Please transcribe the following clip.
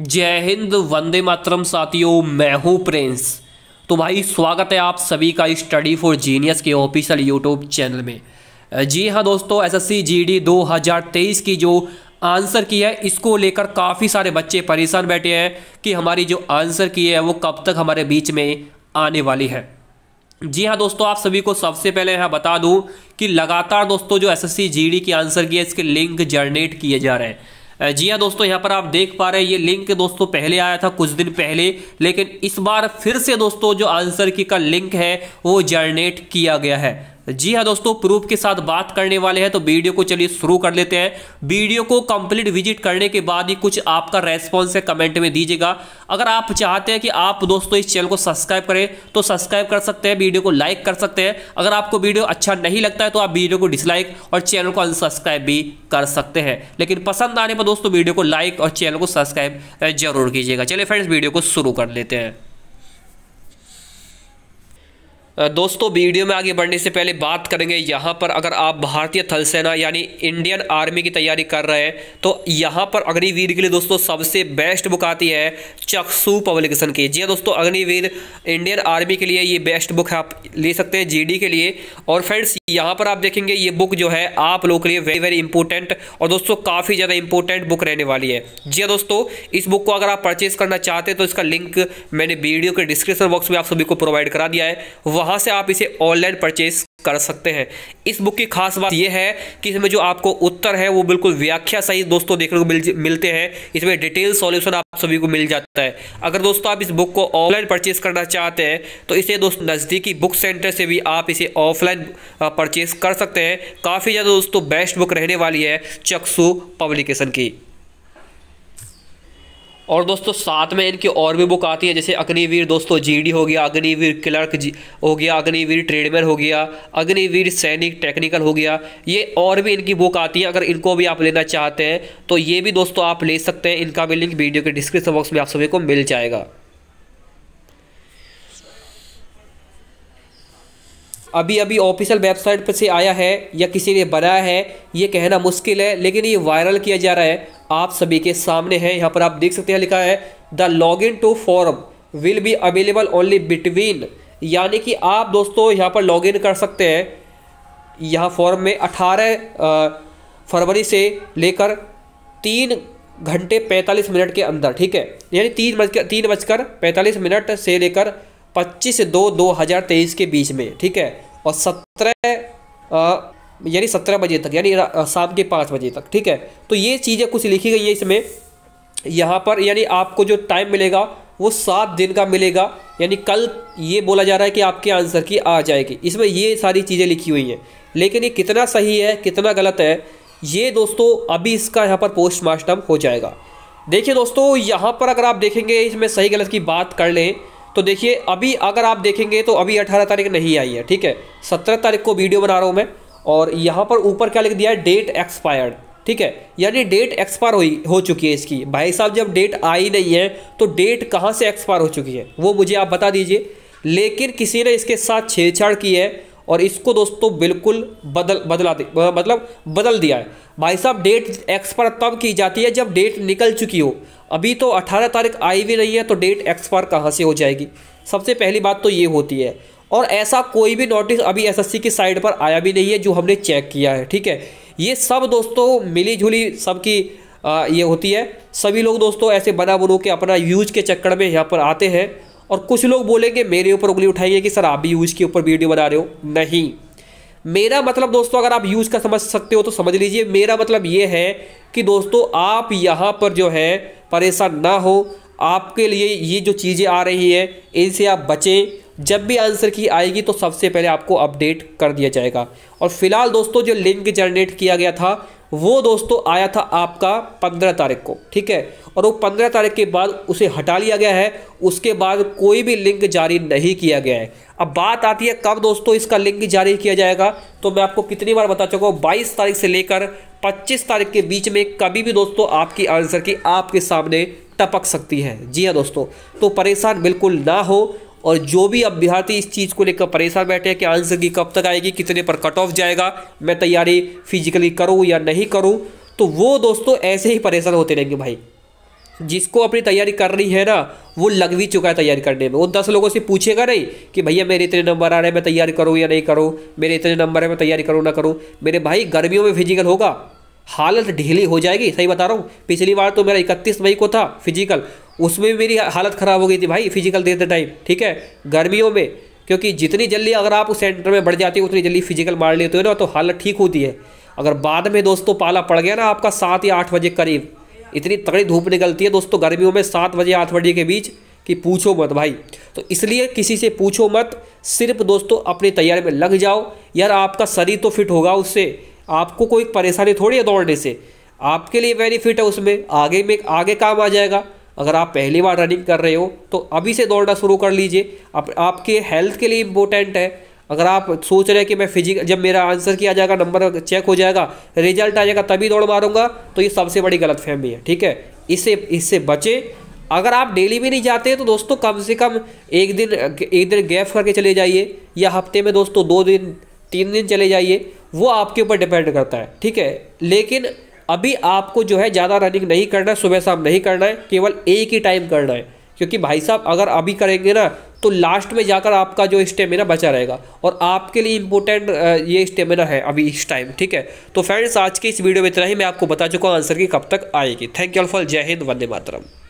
जय हिंद वंदे मातरम साथियों मैं हूं प्रिंस तो भाई स्वागत है आप सभी का स्टडी फॉर जीनियस के ऑफिशियल यूट्यूब चैनल में जी हां दोस्तों एसएससी जीडी 2023 की जो आंसर की है इसको लेकर काफ़ी सारे बच्चे परेशान बैठे हैं कि हमारी जो आंसर की है वो कब तक हमारे बीच में आने वाली है जी हाँ दोस्तों आप सभी को सबसे पहले यहाँ बता दूँ कि लगातार दोस्तों जो एस एस की आंसर की है इसके लिंक जनरेट किए जा रहे हैं जी हाँ दोस्तों यहाँ पर आप देख पा रहे हैं ये लिंक दोस्तों पहले आया था कुछ दिन पहले लेकिन इस बार फिर से दोस्तों जो आंसर की का लिंक है वो जनरेट किया गया है जी हाँ दोस्तों प्रूफ के साथ बात करने वाले हैं तो वीडियो को चलिए शुरू कर लेते हैं वीडियो को कंप्लीट विजिट करने के बाद ही कुछ आपका रेस्पॉन्स है कमेंट में दीजिएगा अगर आप चाहते हैं कि आप दोस्तों इस चैनल को सब्सक्राइब करें तो सब्सक्राइब कर सकते हैं वीडियो को लाइक कर सकते हैं अगर आपको वीडियो अच्छा नहीं लगता है तो आप वीडियो को डिसलाइक और चैनल को अनसब्सक्राइब भी कर सकते हैं लेकिन पसंद आने पर दोस्तों वीडियो को लाइक और चैनल को सब्सक्राइब जरूर कीजिएगा चलिए फ्रेंड्स वीडियो को शुरू कर लेते हैं दोस्तों वीडियो में आगे बढ़ने से पहले बात करेंगे यहाँ पर अगर आप भारतीय थल सेना यानी इंडियन आर्मी की तैयारी कर रहे हैं तो यहाँ पर अग्निवीर के लिए दोस्तों सबसे बेस्ट बुक आती है चक्सू पब्लिकेशन की जी हाँ दोस्तों अग्निवीर इंडियन आर्मी के लिए ये बेस्ट बुक है आप ले सकते हैं जीडी के लिए और फ्रेंड्स यहाँ पर आप देखेंगे ये बुक जो है आप लोगों के लिए वेरी वेरी इंपॉर्टेंट और दोस्तों काफ़ी ज़्यादा इंपॉर्टेंट बुक रहने वाली है जी हाँ दोस्तों इस बुक को अगर आप परचेज करना चाहते हैं तो इसका लिंक मैंने वीडियो के डिस्क्रिप्शन बॉक्स में आप सभी को प्रोवाइड करा दिया है वहां से आप इसे ऑनलाइन परचेज कर सकते हैं इस बुक की खास बात यह है कि इसमें जो आपको उत्तर है वो बिल्कुल व्याख्या सही दोस्तों देखने को मिल मिलते हैं इसमें डिटेल सॉल्यूशन आप सभी को मिल जाता है अगर दोस्तों आप इस बुक को ऑनलाइन परचेज करना चाहते हैं तो इसे दोस्तों नज़दीकी बुक सेंटर से भी आप इसे ऑफलाइन परचेज कर सकते हैं काफ़ी ज़्यादा दोस्तों बेस्ट बुक रहने वाली है चक्सू पब्लिकेशन की और दोस्तों साथ में इनकी और भी बुक आती है जैसे अग्निवीर दोस्तों जीडी हो गया अग्निवीर क्लर्क हो गया अग्निवीर ट्रेडमैन हो गया अग्निवीर सैनिक टेक्निकल हो गया ये और भी इनकी बुक आती है अगर इनको भी आप लेना चाहते हैं तो ये भी दोस्तों आप ले सकते हैं इनका भी लिंक वीडियो के डिस्क्रिप्शन बॉक्स में आप सभी को मिल जाएगा अभी अभी ऑफिशियल वेबसाइट पर से आया है या किसी ने बनाया है ये कहना मुश्किल है लेकिन ये वायरल किया जा रहा है आप सभी के सामने है यहाँ पर आप देख सकते हैं लिखा है the log in to forum will be available only between यानी कि आप दोस्तों यहाँ पर लॉग इन कर सकते हैं यहाँ फॉर्म में 18 फरवरी से लेकर तीन घंटे 45 मिनट के अंदर ठीक है यानी तीन बजकर तीन बजकर पैंतालीस मिनट से लेकर पच्चीस दो दो हज़ार तेईस के बीच में ठीक है और सत्रह यानी सत्रह बजे तक यानी शाम के पाँच बजे तक ठीक है तो ये चीज़ें कुछ लिखी गई है इसमें यहाँ पर यानी आपको जो टाइम मिलेगा वो सात दिन का मिलेगा यानी कल ये बोला जा रहा है कि आपके आंसर की आ जाएगी इसमें ये सारी चीज़ें लिखी हुई हैं लेकिन ये कितना सही है कितना गलत है ये दोस्तों अभी इसका यहाँ पर पोस्टमार्टम हो जाएगा देखिए दोस्तों यहाँ पर अगर आप देखेंगे इसमें सही गलत की बात कर लें तो देखिए अभी अगर आप देखेंगे तो अभी अठारह तारीख नहीं आई है ठीक है सत्रह तारीख को वीडियो बना रहा हूँ मैं और यहाँ पर ऊपर क्या लिख दिया है डेट एक्सपायर्ड ठीक है यानी डेट एक्सपायर हो, हो चुकी है इसकी भाई साहब जब डेट आई नहीं है तो डेट कहाँ से एक्सपायर हो चुकी है वो मुझे आप बता दीजिए लेकिन किसी ने इसके साथ छेड़छाड़ की है और इसको दोस्तों बिल्कुल बदल बदला मतलब बदल दिया है भाई साहब डेट एक्सपायर तब की जाती है जब डेट निकल चुकी हो अभी तो 18 तारीख आई भी रही है तो डेट एक्सपायर कहाँ से हो जाएगी सबसे पहली बात तो ये होती है और ऐसा कोई भी नोटिस अभी एसएससी की साइड पर आया भी नहीं है जो हमने चेक किया है ठीक है ये सब दोस्तों मिली जुली सबकी ये होती है सभी लोग दोस्तों ऐसे बना बनो के अपना यूज के चक्कर में यहाँ पर आते हैं और कुछ लोग बोलेंगे मेरे ऊपर उंगली उठाइए कि सर आप भी यूज के ऊपर वीडियो बना रहे हो नहीं मेरा मतलब दोस्तों अगर आप यूज का समझ सकते हो तो समझ लीजिए मेरा मतलब ये है कि दोस्तों आप यहाँ पर जो है परेशान ना हो आपके लिए ये जो चीज़ें आ रही हैं इनसे आप बचें जब भी आंसर की आएगी तो सबसे पहले आपको अपडेट कर दिया जाएगा और फिलहाल दोस्तों जो लिंक जनरेट किया गया था वो दोस्तों आया था आपका पंद्रह तारीख को ठीक है और वो पंद्रह तारीख के बाद उसे हटा लिया गया है उसके बाद कोई भी लिंक जारी नहीं किया गया है अब बात आती है कब दोस्तों इसका लिंक जारी किया जाएगा तो मैं आपको कितनी बार बता चुका हूँ बाईस तारीख से लेकर पच्चीस तारीख के बीच में कभी भी दोस्तों आपकी आंसर की आपके सामने टपक सकती है जी हाँ दोस्तों तो परेशान बिल्कुल ना हो और जो भी अभ्यर्थी इस चीज़ को लेकर परेशान बैठे हैं कि आंसर की कब तक आएगी कितने पर कट ऑफ जाएगा मैं तैयारी फिजिकली करूँ या नहीं करूँ तो वो दोस्तों ऐसे ही परेशान होते रहेंगे भाई जिसको अपनी तैयारी करनी है ना वो लग भी चुका है तैयारी करने में वो दस लोगों से पूछेगा नहीं कि भैया मेरे इतने नंबर आ रहे हैं मैं तैयारी करूँ या नहीं करूँ मेरे इतने नंबर है मैं तैयारी करूँ ना करूँ मेरे भाई गर्मियों में फिजिकल होगा हालत ढीली हो जाएगी सही बता रहा हूँ पिछली बार तो मेरा इकतीस मई को था फिजिकल उसमें भी मेरी हालत ख़राब हो गई थी भाई फिजिकल देते टाइम ठीक है गर्मियों में क्योंकि जितनी जल्दी अगर आप उस सेंटर में बढ़ जाते हो उतनी जल्दी फिजिकल मार लेते हो ना तो हालत ठीक होती है अगर बाद में दोस्तों पाला पड़ गया ना आपका सात या आठ बजे करीब इतनी तगड़ी धूप निकलती है दोस्तों गर्मियों में सात बजे आठ बजे के बीच कि पूछो मत भाई तो इसलिए किसी से पूछो मत सिर्फ दोस्तों अपनी तैयारी में लग जाओ यार आपका शरीर तो फिट होगा उससे आपको कोई परेशानी थोड़ी है दौड़ने से आपके लिए बेनिफिट है उसमें आगे में आगे काम आ जाएगा अगर आप पहली बार रनिंग कर रहे हो तो अभी से दौड़ना शुरू कर लीजिए आप, आपके हेल्थ के लिए इम्पोर्टेंट है अगर आप सोच रहे हैं कि मैं फिजिक जब मेरा आंसर किया जाएगा नंबर चेक हो जाएगा रिजल्ट आ जाएगा तभी दौड़ मारूंगा तो ये सबसे बड़ी फहमी है ठीक है इससे इससे बचें अगर आप डेली भी नहीं जाते तो दोस्तों कम से कम एक दिन एक दिन गैप करके चले जाइए या हफ्ते में दोस्तों दो दिन तीन दिन चले जाइए वो आपके ऊपर डिपेंड करता है ठीक है लेकिन अभी आपको जो है ज़्यादा रनिंग नहीं करना है सुबह शाम नहीं करना है केवल एक ही टाइम करना है क्योंकि भाई साहब अगर अभी करेंगे ना तो लास्ट में जाकर आपका जो स्टेमिना बचा रहेगा और आपके लिए इम्पोर्टेंट ये स्टेमिना है अभी इस टाइम ठीक है तो फ्रेंड्स आज के इस वीडियो में इतना ही मैं आपको बता चुका हूँ आंसर की कब तक आएगी थैंक यू ऑल फॉर जय हिंद वंदे मातरम